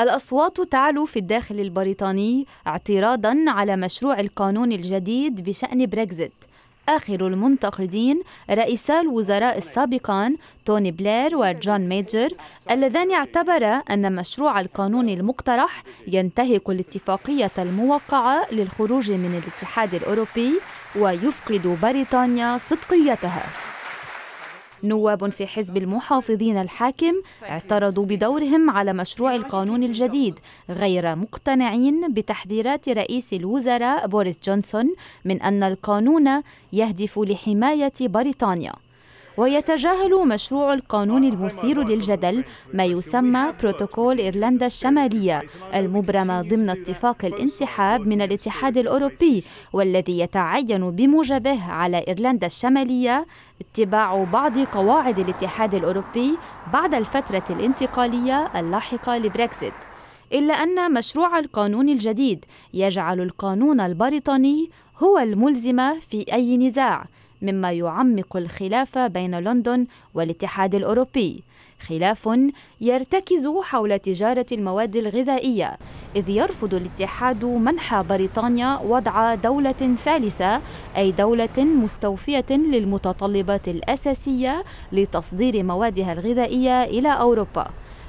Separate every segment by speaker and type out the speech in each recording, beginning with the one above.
Speaker 1: الأصوات تعلو في الداخل البريطاني اعتراضا على مشروع القانون الجديد بشأن بريكزيت آخر المنتقدين رئيسا الوزراء السابقان توني بلير وجون ميجر اللذان اعتبرا أن مشروع القانون المقترح ينتهك الاتفاقية الموقعة للخروج من الاتحاد الأوروبي ويفقد بريطانيا صدقيتها نواب في حزب المحافظين الحاكم اعترضوا بدورهم على مشروع القانون الجديد غير مقتنعين بتحذيرات رئيس الوزراء بوريس جونسون من أن القانون يهدف لحماية بريطانيا ويتجاهل مشروع القانون المثير للجدل ما يسمى بروتوكول إيرلندا الشمالية المبرمة ضمن اتفاق الانسحاب من الاتحاد الأوروبي والذي يتعين بموجبه على إيرلندا الشمالية اتباع بعض قواعد الاتحاد الأوروبي بعد الفترة الانتقالية اللاحقة لبريكزيت إلا أن مشروع القانون الجديد يجعل القانون البريطاني هو الملزم في أي نزاع مما يعمق الخلاف بين لندن والاتحاد الأوروبي خلاف يرتكز حول تجارة المواد الغذائية إذ يرفض الاتحاد منح بريطانيا وضع دولة ثالثة أي دولة مستوفية للمتطلبات الأساسية لتصدير موادها الغذائية إلى أوروبا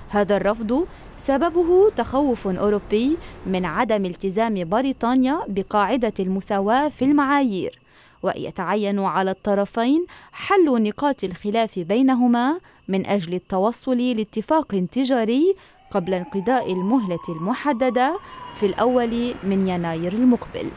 Speaker 1: هذا الرفض سببه تخوف أوروبي من عدم التزام بريطانيا بقاعدة المساواة في المعايير ويتعين على الطرفين حل نقاط الخلاف بينهما من أجل التوصل لاتفاق تجاري قبل انقضاء المهلة المحددة في الأول من يناير المقبل